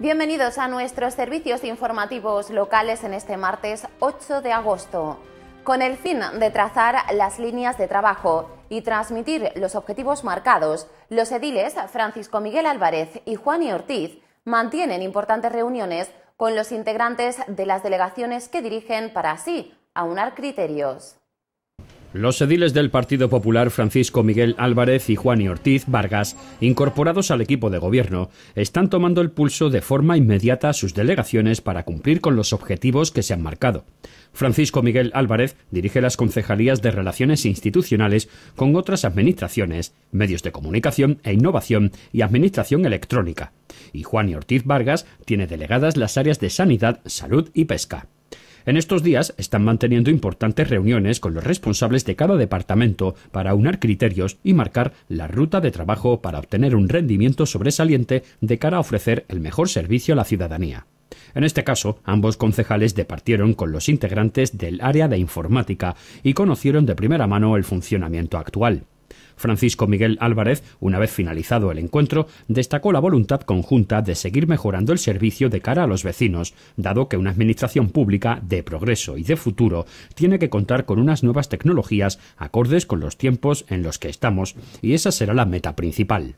Bienvenidos a nuestros servicios informativos locales en este martes 8 de agosto. Con el fin de trazar las líneas de trabajo y transmitir los objetivos marcados, los ediles Francisco Miguel Álvarez y Juan Ortiz mantienen importantes reuniones con los integrantes de las delegaciones que dirigen para así aunar criterios. Los ediles del Partido Popular Francisco Miguel Álvarez y Juan y Ortiz Vargas, incorporados al equipo de gobierno, están tomando el pulso de forma inmediata a sus delegaciones para cumplir con los objetivos que se han marcado. Francisco Miguel Álvarez dirige las concejalías de Relaciones Institucionales con otras administraciones, medios de comunicación e innovación y administración electrónica. Y Juan y Ortiz Vargas tiene delegadas las áreas de sanidad, salud y pesca. En estos días están manteniendo importantes reuniones con los responsables de cada departamento para unar criterios y marcar la ruta de trabajo para obtener un rendimiento sobresaliente de cara a ofrecer el mejor servicio a la ciudadanía. En este caso, ambos concejales departieron con los integrantes del área de informática y conocieron de primera mano el funcionamiento actual. Francisco Miguel Álvarez, una vez finalizado el encuentro, destacó la voluntad conjunta de seguir mejorando el servicio de cara a los vecinos, dado que una administración pública de progreso y de futuro tiene que contar con unas nuevas tecnologías acordes con los tiempos en los que estamos, y esa será la meta principal.